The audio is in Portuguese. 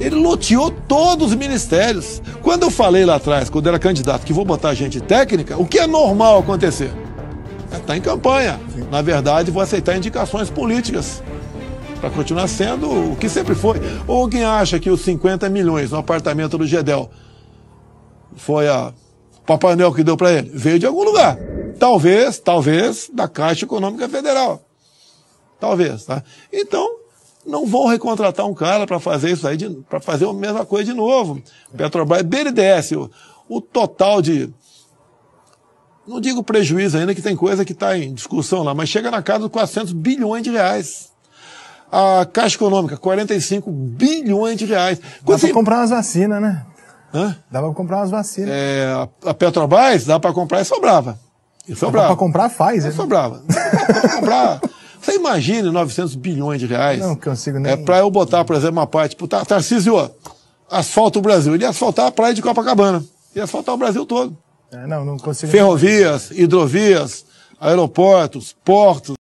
Ele loteou todos os ministérios. Quando eu falei lá atrás, quando era candidato, que vou botar gente técnica, o que é normal acontecer? Está é em campanha. Na verdade, vou aceitar indicações políticas para continuar sendo o que sempre foi. Ou quem acha que os 50 milhões no apartamento do Gedel foi a Papai Noel que deu para ele? Veio de algum lugar. Talvez, talvez, da Caixa Econômica Federal. Talvez, tá? Então, não vão recontratar um cara para fazer isso aí, para fazer a mesma coisa de novo. Petrobras, BNDES, o, o total de. Não digo prejuízo ainda, que tem coisa que está em discussão lá, mas chega na casa de 400 bilhões de reais. A Caixa Econômica, 45 bilhões de reais. dá para comprar umas vacinas, né? Hã? Dá para comprar umas vacinas. É, a Petrobras dá para comprar e sobrava. E sobrava. Dá para comprar faz, e né? Sobrava. Dá para comprar. Você imagina 900 bilhões de reais. Não consigo nem. É para eu botar, por exemplo, uma parte, tipo, Tar Tarcísio, asfalta o Brasil. Ele ia asfaltar a praia de Copacabana. Ia asfaltar o Brasil todo. É, não, não consigo. Ferrovias, nem. hidrovias, aeroportos, portos.